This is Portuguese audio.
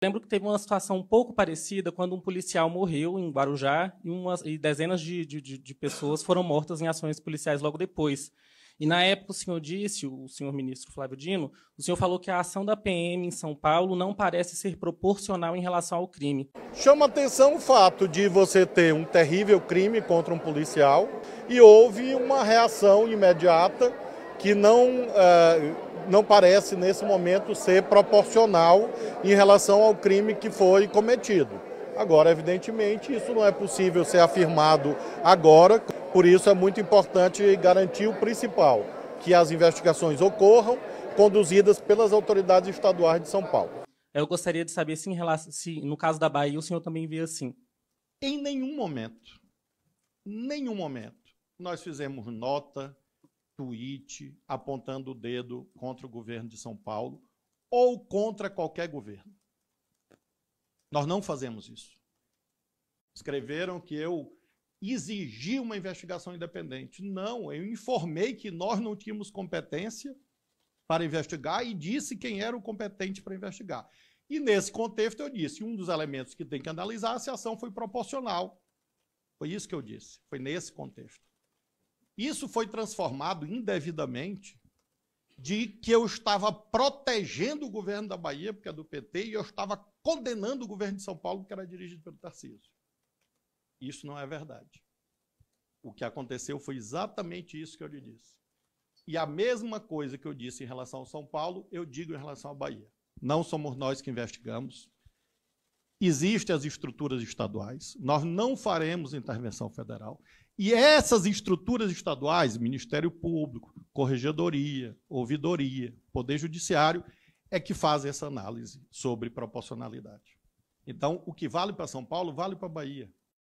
Lembro que teve uma situação um pouco parecida quando um policial morreu em Guarujá e, umas, e dezenas de, de, de, pessoas foram mortas em ações policiais logo depois. E na época o senhor disse, o senhor ministro Flávio Dino, o senhor falou que a ação da PM em São Paulo não parece ser proporcional em relação ao crime. Chama atenção o fato de você ter um terrível crime contra um policial e houve uma reação imediata que não, é, não parece, nesse momento, ser proporcional em relação ao crime que foi cometido. Agora, evidentemente, isso não é possível ser afirmado agora, por isso é muito importante garantir o principal, que as investigações ocorram, conduzidas pelas autoridades estaduais de São Paulo. Eu gostaria de saber se, relação, se no caso da Bahia, o senhor também vê assim. Em nenhum momento, nenhum momento, nós fizemos nota, tweet apontando o dedo contra o governo de São Paulo ou contra qualquer governo. Nós não fazemos isso. Escreveram que eu exigi uma investigação independente. Não, eu informei que nós não tínhamos competência para investigar e disse quem era o competente para investigar. E nesse contexto eu disse, um dos elementos que tem que analisar é se a ação foi proporcional. Foi isso que eu disse, foi nesse contexto. Isso foi transformado indevidamente de que eu estava protegendo o governo da Bahia, porque é do PT, e eu estava condenando o governo de São Paulo, que era dirigido pelo Tarcísio. Isso não é verdade. O que aconteceu foi exatamente isso que eu lhe disse. E a mesma coisa que eu disse em relação ao São Paulo, eu digo em relação à Bahia. Não somos nós que investigamos. Existem as estruturas estaduais. Nós não faremos intervenção federal. E essas estruturas estaduais, Ministério Público, Corregedoria, Ouvidoria, Poder Judiciário, é que fazem essa análise sobre proporcionalidade. Então, o que vale para São Paulo, vale para a Bahia.